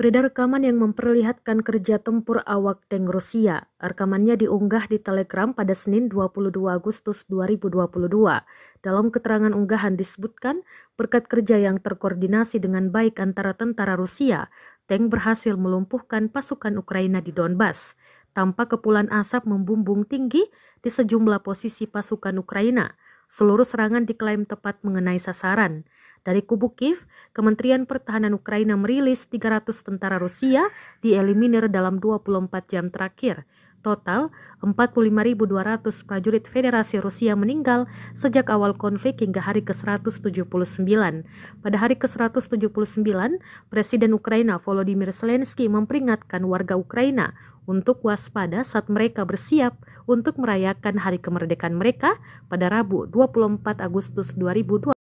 Beredar rekaman yang memperlihatkan kerja tempur awak tank Rusia. Rekamannya diunggah di Telegram pada Senin 22 Agustus 2022. Dalam keterangan unggahan disebutkan, berkat kerja yang terkoordinasi dengan baik antara tentara Rusia, tank berhasil melumpuhkan pasukan Ukraina di Donbas. Tanpa kepulan asap membumbung tinggi di sejumlah posisi pasukan Ukraina. Seluruh serangan diklaim tepat mengenai sasaran. Dari kubu Kiev, Kementerian Pertahanan Ukraina merilis 300 tentara Rusia dieliminir dalam 24 jam terakhir. Total, 45.200 prajurit Federasi Rusia meninggal sejak awal konflik hingga hari ke-179. Pada hari ke-179, Presiden Ukraina Volodymyr Zelensky memperingatkan warga Ukraina untuk waspada saat mereka bersiap untuk merayakan hari kemerdekaan mereka pada Rabu 24 Agustus 2020.